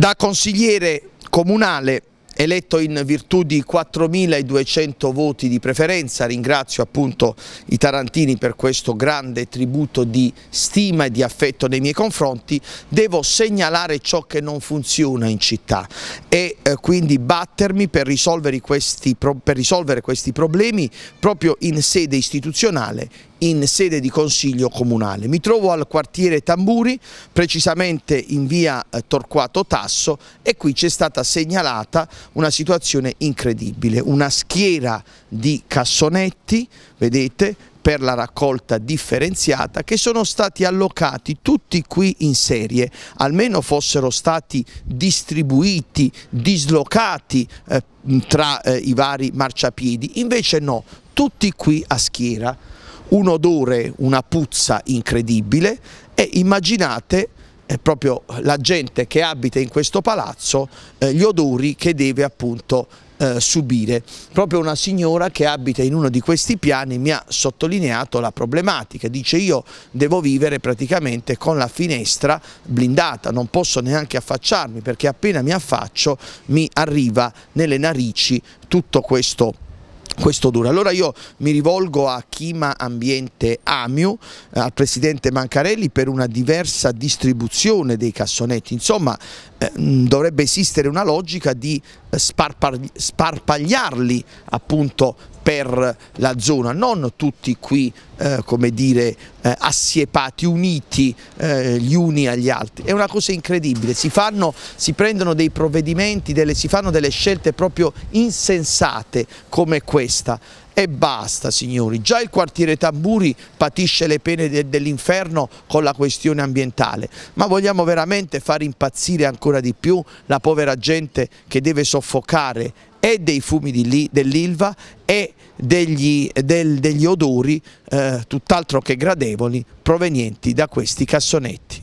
Da consigliere comunale eletto in virtù di 4.200 voti di preferenza, ringrazio appunto i tarantini per questo grande tributo di stima e di affetto nei miei confronti, devo segnalare ciò che non funziona in città e eh, quindi battermi per risolvere, questi, per risolvere questi problemi proprio in sede istituzionale, in sede di Consiglio Comunale. Mi trovo al quartiere Tamburi, precisamente in via eh, Torquato Tasso e qui c'è stata segnalata una situazione incredibile, una schiera di cassonetti, vedete, per la raccolta differenziata che sono stati allocati tutti qui in serie, almeno fossero stati distribuiti, dislocati eh, tra eh, i vari marciapiedi, invece no, tutti qui a schiera un odore, una puzza incredibile e immaginate eh, proprio la gente che abita in questo palazzo eh, gli odori che deve appunto eh, subire. Proprio una signora che abita in uno di questi piani mi ha sottolineato la problematica, dice io devo vivere praticamente con la finestra blindata, non posso neanche affacciarmi perché appena mi affaccio mi arriva nelle narici tutto questo questo dura. Allora io mi rivolgo a Chima Ambiente Amiu, eh, al Presidente Mancarelli per una diversa distribuzione dei cassonetti, insomma eh, dovrebbe esistere una logica di eh, sparpagliarli appunto per la zona, non tutti qui eh, come dire eh, assiepati, uniti eh, gli uni agli altri, è una cosa incredibile, si, fanno, si prendono dei provvedimenti, delle, si fanno delle scelte proprio insensate come questa e basta signori, già il quartiere Tamburi patisce le pene de dell'inferno con la questione ambientale, ma vogliamo veramente far impazzire ancora di più la povera gente che deve soffocare e dei fumi dell'Ilva e degli, del, degli odori eh, tutt'altro che gradevoli provenienti da questi cassonetti.